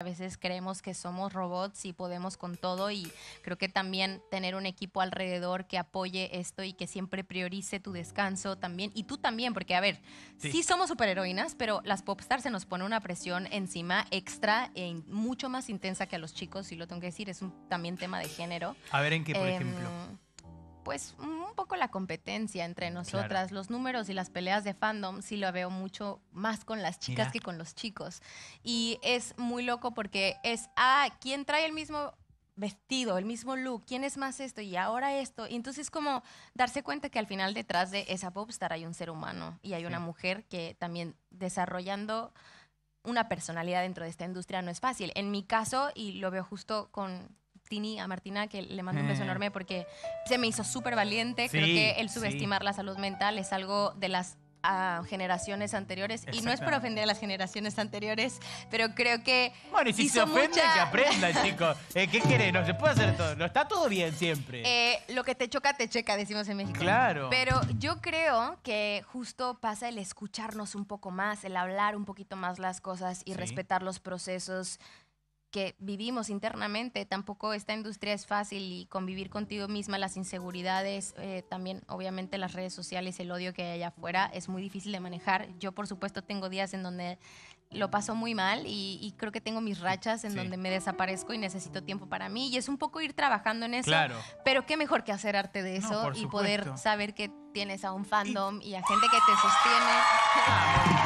A veces creemos que somos robots y podemos con todo y creo que también tener un equipo alrededor que apoye esto y que siempre priorice tu descanso también y tú también, porque a ver, sí, somos superheroínas, pero las popstars se nos pone una presión encima extra e mucho más intensa que a los chicos, y lo tengo que decir, es un también tema de género. A ver en qué, por em, ejemplo pues un poco la competencia entre mm, nosotras, los números y las peleas de fandom, sí lo veo mucho más con las chicas que con los chicos. Y es muy loco porque es, ah, ¿quién trae el mismo vestido, el mismo look, quién es más esto y ahora esto. Y entonces como darse cuenta que al final detrás de esa popstar hay un ser humano y hay una mujer que también desarrollando una personalidad dentro de esta industria no es fácil. En mi caso, y lo veo justo con Tini, a Martina, que le mando un beso eh. enorme porque se me hizo súper valiente. Creo que el subestimar la salud mental es algo de las ah, generaciones anteriores y no es por ofender a las generaciones anteriores, pero creo que bueno y si se ofende que aprendan chicos, eh, ¿qué querés? No se puede hacer todo, no está todo bien siempre. Eh, lo que te choca te checa decimos en México. Claro. Pero yo creo que justo pasa el escucharnos un poco más, el hablar un poquito más las cosas y respetar los procesos que vivimos internamente, tampoco esta industria es fácil y convivir contigo misma, las inseguridades, eh, también obviamente las redes sociales, el odio que hay allá afuera, es muy difícil de manejar. Yo por supuesto tengo días en donde lo paso muy mal y, creo que tengo mis rachas en donde me desaparezco y necesito tiempo para mí y es un poco ir trabajando en eso, claro. pero qué mejor que hacer arte de eso y poder saber que tienes a un fandom y, y a gente que te sostiene. Ah,